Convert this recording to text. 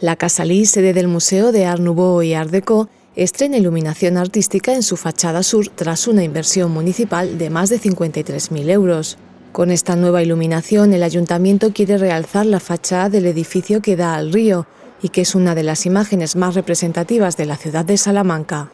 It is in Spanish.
La Casa Lis, sede del Museo de Art Nouveau y Art Deco, estrena iluminación artística en su fachada sur tras una inversión municipal de más de 53.000 euros. Con esta nueva iluminación, el ayuntamiento quiere realzar la fachada del edificio que da al río y que es una de las imágenes más representativas de la ciudad de Salamanca.